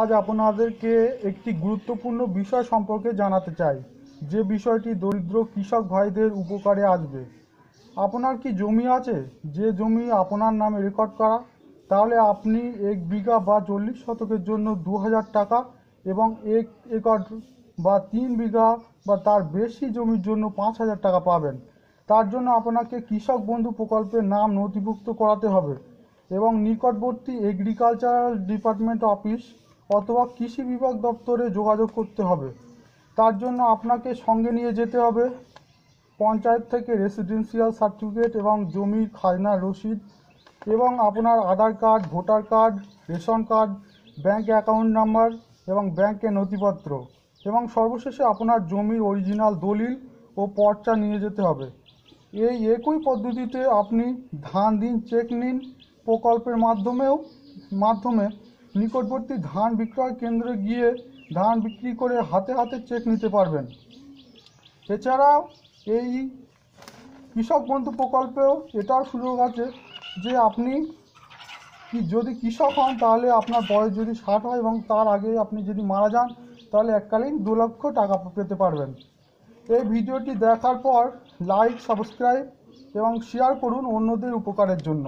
আজ আপনাদেরকে একটি গুরুত্বপূর্ণ বিষয় সম্পর্কে জানাতে চাই যে বিষয়টি দরিদ্র কৃষক ভাইদের উপকারে আসবে আপনার কি জমি আছে যে জমি আপনার নামে রেকর্ড করা তাহলে আপনি এক বিঘা বা চল্লিশ শতকের জন্য দু হাজার টাকা এবং এক একর বা তিন বিঘা বা তার বেশি জমির জন্য পাঁচ হাজার টাকা পাবেন তার জন্য আপনাকে কৃষক বন্ধু প্রকল্পের নাম নথিভুক্ত করাতে হবে এবং নিকটবর্তী এগ্রিকালচারাল ডিপার্টমেন্ট অফিস অথবা কৃষি বিভাগ দপ্তরে যোগাযোগ করতে হবে তার জন্য আপনাকে সঙ্গে নিয়ে যেতে হবে পঞ্চায়েত থেকে রেসিডেন্সিয়াল সার্টিফিকেট এবং জমির খাজনা রসিদ এবং আপনার Aadhaar card voter card ration card bank account number এবং ব্যাংকের নথিপত্র এবং সর্বশেষে আপনার জমির অরিজিনাল দলিল ও পর্চা নিয়ে যেতে হবে এই একই পদ্ধতিতে আপনি ধান দিন চেক নিন প্রকল্পের মাধ্যমেও মাধ্যমে নিকটবর্তী ধান বিক্রয় কেন্দ্রে গিয়ে ধান বিক্রি করে হাতে হাতে চেক নিতে পারবেন এছাড়াও এই কৃষক বন্ধু প্রকল্পেও এটাও সুযোগ আছে যে আপনি কি যদি কৃষক হন তাহলে আপনার বয়স যদি ষাট হয় এবং তার আগে আপনি যদি মারা যান তাহলে এককালীন দু লক্ষ টাকা পেতে পারবেন এই ভিডিওটি দেখার পর লাইক সাবস্ক্রাইব এবং শেয়ার করুন অন্যদের উপকারের জন্য